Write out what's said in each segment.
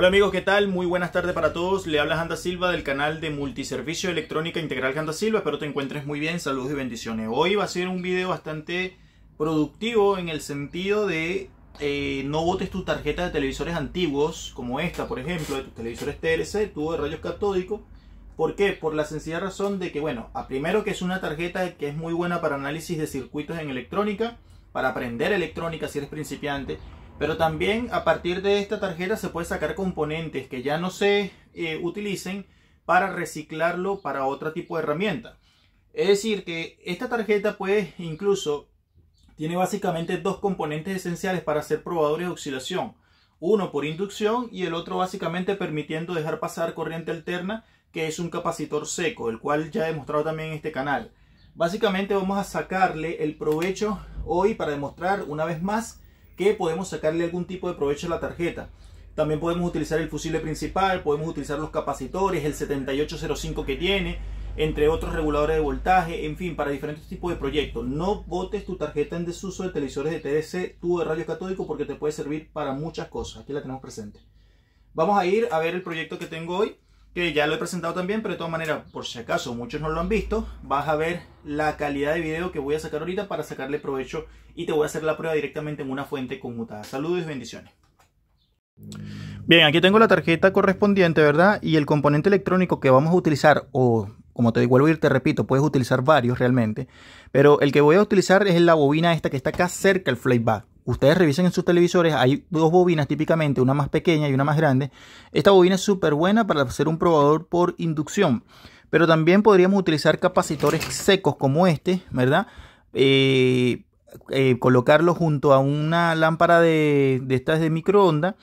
Hola amigos, ¿qué tal? Muy buenas tardes para todos. Le habla Janda Silva del canal de Multiservicio Electrónica Integral Janda Silva. Espero te encuentres muy bien. Saludos y bendiciones. Hoy va a ser un video bastante productivo en el sentido de eh, no botes tu tarjeta de televisores antiguos, como esta, por ejemplo, de tus televisores TLC, tubo de rayos catódicos. ¿Por qué? Por la sencilla razón de que, bueno, a primero que es una tarjeta que es muy buena para análisis de circuitos en electrónica, para aprender electrónica si eres principiante, pero también a partir de esta tarjeta se puede sacar componentes que ya no se eh, utilicen para reciclarlo para otro tipo de herramienta. Es decir, que esta tarjeta puede incluso tiene básicamente dos componentes esenciales para ser probadores de oscilación. Uno por inducción y el otro básicamente permitiendo dejar pasar corriente alterna, que es un capacitor seco, el cual ya he demostrado también en este canal. Básicamente vamos a sacarle el provecho hoy para demostrar una vez más que podemos sacarle algún tipo de provecho a la tarjeta. También podemos utilizar el fusible principal, podemos utilizar los capacitores, el 7805 que tiene, entre otros reguladores de voltaje, en fin, para diferentes tipos de proyectos. No botes tu tarjeta en desuso de televisores de TDC, tubo de radio catódico, porque te puede servir para muchas cosas. Aquí la tenemos presente. Vamos a ir a ver el proyecto que tengo hoy que ya lo he presentado también, pero de todas maneras, por si acaso muchos no lo han visto, vas a ver la calidad de video que voy a sacar ahorita para sacarle provecho y te voy a hacer la prueba directamente en una fuente conmutada. Saludos y bendiciones. Bien, aquí tengo la tarjeta correspondiente, ¿verdad? Y el componente electrónico que vamos a utilizar, o como te vuelvo a ir, te repito, puedes utilizar varios realmente, pero el que voy a utilizar es la bobina esta que está acá cerca el flyback ustedes revisen en sus televisores, hay dos bobinas típicamente, una más pequeña y una más grande. Esta bobina es súper buena para hacer un probador por inducción, pero también podríamos utilizar capacitores secos como este, ¿verdad? Eh, eh, colocarlo junto a una lámpara de, estas de microondas,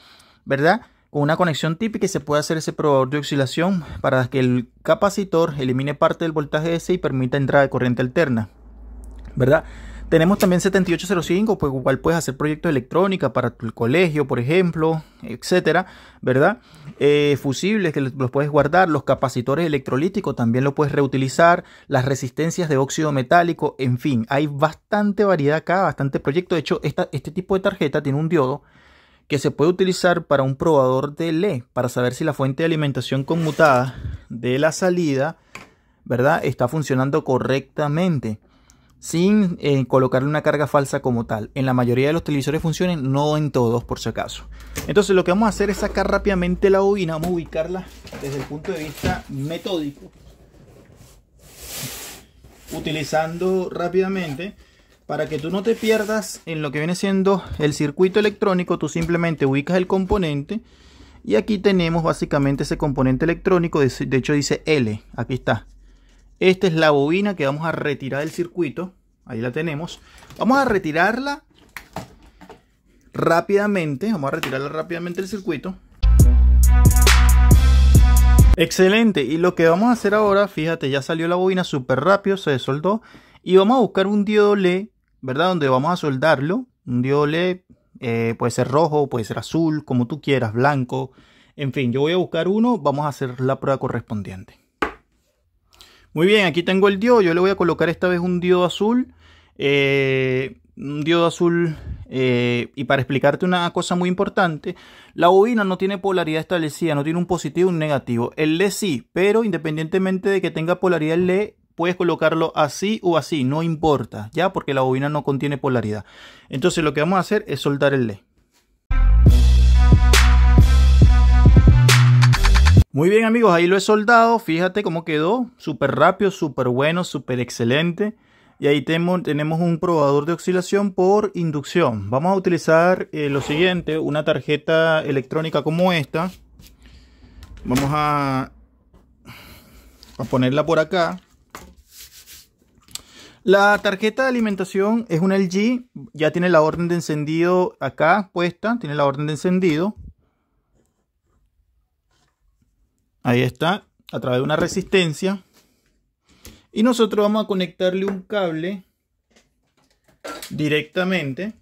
¿verdad? Con una conexión típica y se puede hacer ese probador de oscilación para que el capacitor elimine parte del voltaje ese y permita entrada de corriente alterna, ¿verdad? Tenemos también 7805, pues cual puedes hacer proyectos de electrónica para tu colegio, por ejemplo, etcétera, ¿verdad? Eh, fusibles que los puedes guardar, los capacitores electrolíticos también lo puedes reutilizar, las resistencias de óxido metálico, en fin, hay bastante variedad acá, bastante proyecto. De hecho, este tipo de tarjeta tiene un diodo que se puede utilizar para un probador de LED, para saber si la fuente de alimentación conmutada de la salida, ¿verdad? Está funcionando correctamente sin colocar eh, colocarle una carga falsa como tal. En la mayoría de los televisores funcionan, no en todos por si acaso. Entonces lo que vamos a hacer es sacar rápidamente la bobina, vamos a ubicarla desde el punto de vista metódico. Utilizando rápidamente, para que tú no te pierdas en lo que viene siendo el circuito electrónico, tú simplemente ubicas el componente. Y aquí tenemos básicamente ese componente electrónico, de hecho dice L, aquí está. Esta es la bobina que vamos a retirar del circuito. Ahí la tenemos. Vamos a retirarla rápidamente. Vamos a retirarla rápidamente del circuito. Excelente. Y lo que vamos a hacer ahora, fíjate, ya salió la bobina súper rápido, se desoldó. Y vamos a buscar un diodo LED, ¿verdad? Donde vamos a soldarlo. Un diodo LED eh, puede ser rojo, puede ser azul, como tú quieras, blanco. En fin, yo voy a buscar uno. Vamos a hacer la prueba correspondiente. Muy bien, aquí tengo el diodo. Yo le voy a colocar esta vez un diodo azul. Eh, un diodo azul. Eh, y para explicarte una cosa muy importante, la bobina no tiene polaridad establecida, no tiene un positivo y un negativo. El le sí, pero independientemente de que tenga polaridad el le, puedes colocarlo así o así, no importa, ya porque la bobina no contiene polaridad. Entonces lo que vamos a hacer es soltar el le. Muy bien amigos, ahí lo he soldado, fíjate cómo quedó, súper rápido, súper bueno, súper excelente. Y ahí tenemos un probador de oscilación por inducción. Vamos a utilizar eh, lo siguiente, una tarjeta electrónica como esta. Vamos a, a ponerla por acá. La tarjeta de alimentación es una LG, ya tiene la orden de encendido acá puesta, tiene la orden de encendido. Ahí está, a través de una resistencia. Y nosotros vamos a conectarle un cable directamente.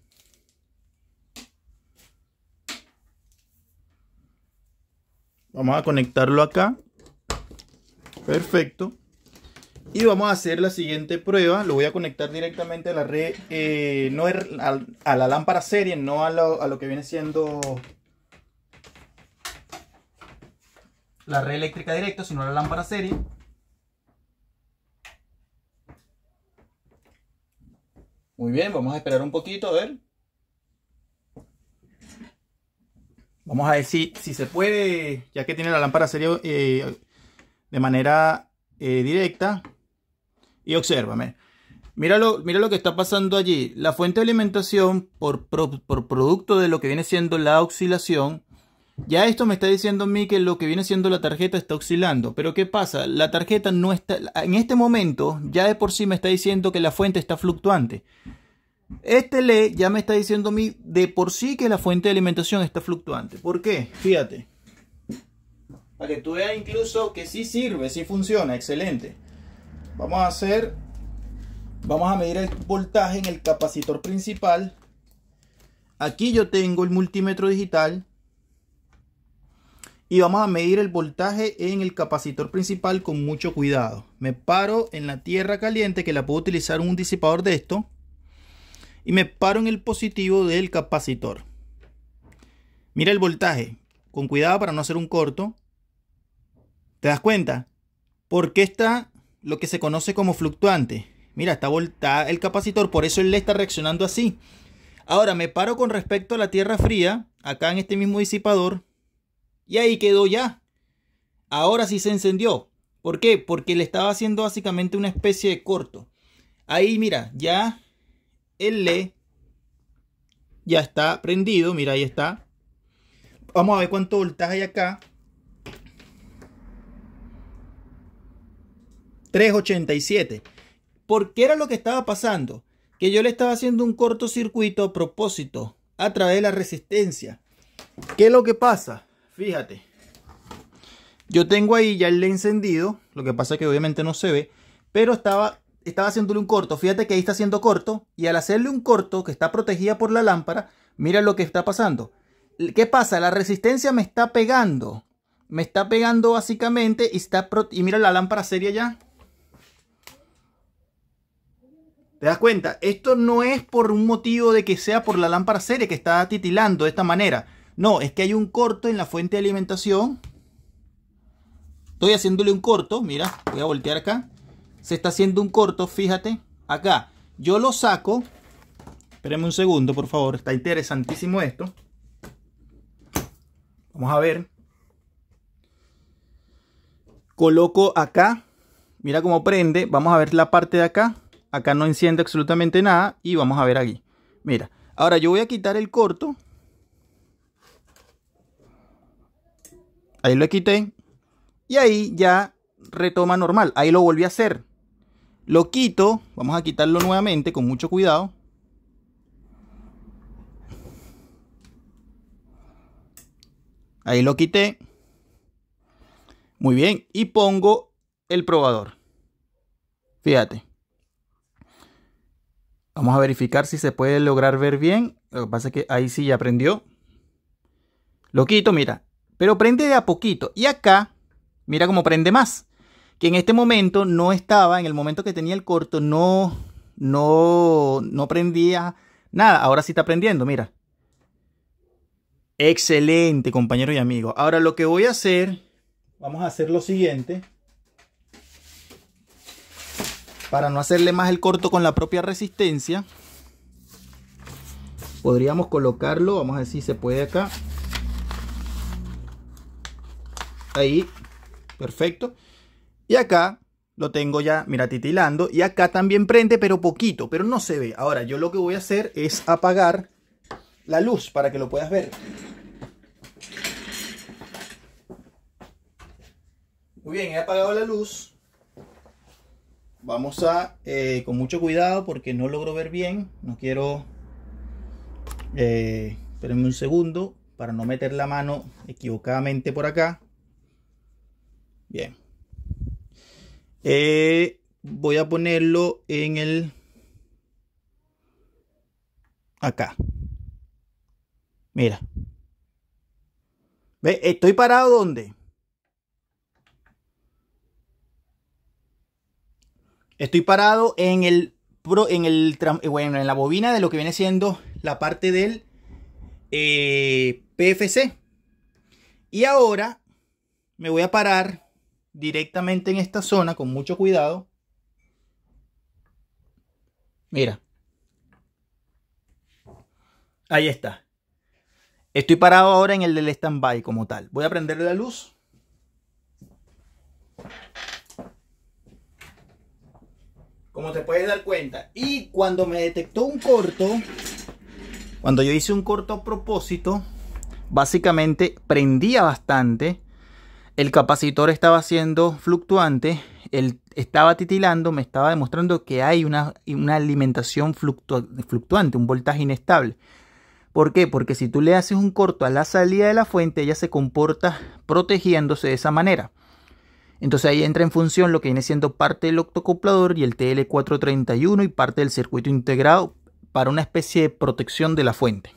Vamos a conectarlo acá. Perfecto. Y vamos a hacer la siguiente prueba. Lo voy a conectar directamente a la red, eh, no a, la lámpara serie, no a a lo que viene siendo la red eléctrica directa, sino la lámpara serie. Muy bien, vamos a esperar un poquito, a ver. Vamos a ver si, se puede, ya que tiene la lámpara serie eh, de manera eh, directa. Y obsérvame. Mira lo, mira lo que está pasando allí. La fuente de alimentación, por, por producto de lo que viene siendo la oscilación, ya esto me está diciendo a mí que lo que viene siendo la tarjeta está oscilando. Pero ¿qué pasa? La tarjeta no está... En este momento ya de por sí me está diciendo que la fuente está fluctuante. Este le ya me está diciendo a mí de por sí que la fuente de alimentación está fluctuante. ¿Por qué? Fíjate. Para que tú veas incluso que sí sirve, sí funciona, excelente. Vamos a hacer... Vamos a medir el voltaje en el capacitor principal. Aquí yo tengo el multímetro digital y vamos a medir el voltaje en el capacitor principal con mucho cuidado. Me paro en la tierra caliente que la puedo utilizar un disipador de esto y me paro en el positivo del capacitor. Mira el voltaje, con cuidado para no hacer un corto. ¿Te das cuenta? Porque está lo que se conoce como fluctuante. Mira, está el capacitor, por eso él le está reaccionando así. Ahora me paro con respecto a la tierra fría, acá en este mismo disipador, y ahí quedó ya. Ahora sí se encendió. ¿Por qué? Porque le estaba haciendo básicamente una especie de corto. Ahí mira, ya el LED ya está prendido. Mira, ahí está. Vamos a ver cuánto voltaje hay acá. 387. qué era lo que estaba pasando. Que yo le estaba haciendo un cortocircuito a propósito. A través de la resistencia. ¿Qué es lo que pasa? Fíjate. Yo tengo ahí ya el encendido. Lo que pasa es que obviamente no se ve. Pero estaba, estaba haciéndole un corto. Fíjate que ahí está haciendo corto. Y al hacerle un corto que está protegida por la lámpara, mira lo que está pasando. ¿Qué pasa? La resistencia me está pegando. Me está pegando básicamente y, está y mira la lámpara serie ya. ¿Te das cuenta? Esto no es por un motivo de que sea por la lámpara serie que está titilando de esta manera. No, es que hay un corto en la fuente de alimentación. Estoy haciéndole un corto, mira, voy a voltear acá. Se está haciendo un corto, fíjate, acá. Yo lo saco. Espérenme un segundo, por favor, está interesantísimo esto. Vamos a ver. Coloco acá. Mira cómo prende. Vamos a ver la parte de acá. Acá no enciende absolutamente nada. Y vamos a ver aquí. Mira. Ahora yo voy a quitar el corto. Ahí lo quité. Y ahí ya retoma normal. Ahí lo volví a hacer. Lo quito. Vamos a quitarlo nuevamente con mucho cuidado. Ahí lo quité. Muy bien. Y pongo el probador. Fíjate. Vamos a verificar si se puede lograr ver bien. Lo que pasa es que ahí sí ya prendió. Lo quito, mira. Pero prende de a poquito. Y acá, mira cómo prende más. Que en este momento no estaba, en el momento que tenía el corto, no, no, prendía nada. Ahora sí está prendiendo, mira. Excelente, compañero y amigo. Ahora lo que voy a hacer, vamos a hacer lo siguiente. Para no hacerle más el corto con la propia resistencia, podríamos colocarlo, vamos a ver si se puede acá. Ahí, perfecto. Y acá lo tengo ya, mira, titilando. Y acá también prende, pero poquito, pero no se ve. Ahora, yo lo que voy a hacer es apagar la luz para que lo puedas ver. Muy bien, he apagado la luz. Vamos a, eh, con mucho cuidado porque no logro ver bien. No quiero... Eh, espérenme un segundo para no meter la mano equivocadamente por acá. Bien. Eh, voy a ponerlo en el... Acá. Mira. Estoy parado ¿Dónde? Estoy parado en el, en el eh, bueno, en la bobina de lo que viene siendo la parte del eh, PFC. Y ahora me voy a parar directamente en esta zona con mucho cuidado. Mira. Ahí está. Estoy parado ahora en el del stand-by como tal. Voy a prender la luz. Como te puedes dar cuenta. Y cuando me detectó un corto, cuando yo hice un corto a propósito, básicamente prendía bastante el capacitor estaba siendo fluctuante, él estaba titilando, me estaba demostrando que hay una, alimentación fluctuante, un voltaje inestable. ¿Por qué? Porque si tú le haces un corto a la salida de la fuente, ella se comporta protegiéndose de esa manera. Entonces ahí entra en función lo que viene siendo parte del octocoplador y el TL431 y parte del circuito integrado para una especie de protección de la fuente.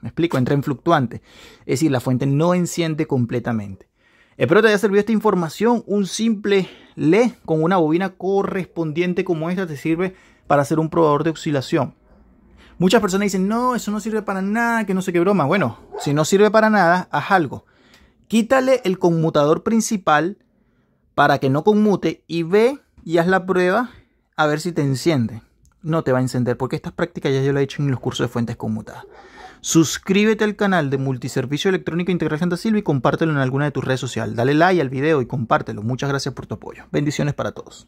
Me explico, entra en fluctuante. Es decir, la fuente no enciende completamente. Espero te haya servido esta información. Un simple le con una bobina correspondiente como esta te sirve para hacer un probador de oscilación. Muchas personas dicen, no, eso no sirve para nada, que no sé qué broma. Bueno, si no sirve para nada, haz algo. Quítale el conmutador principal para que no conmute y ve y haz la prueba a ver si te enciende. No te va a encender porque estas prácticas ya yo lo he hecho en los cursos de fuentes conmutadas. Suscríbete al canal de Multiservicio Electrónico e Integración Santa Silva y compártelo en alguna de tus redes sociales. Dale like al video y compártelo. Muchas gracias por tu apoyo. Bendiciones para todos.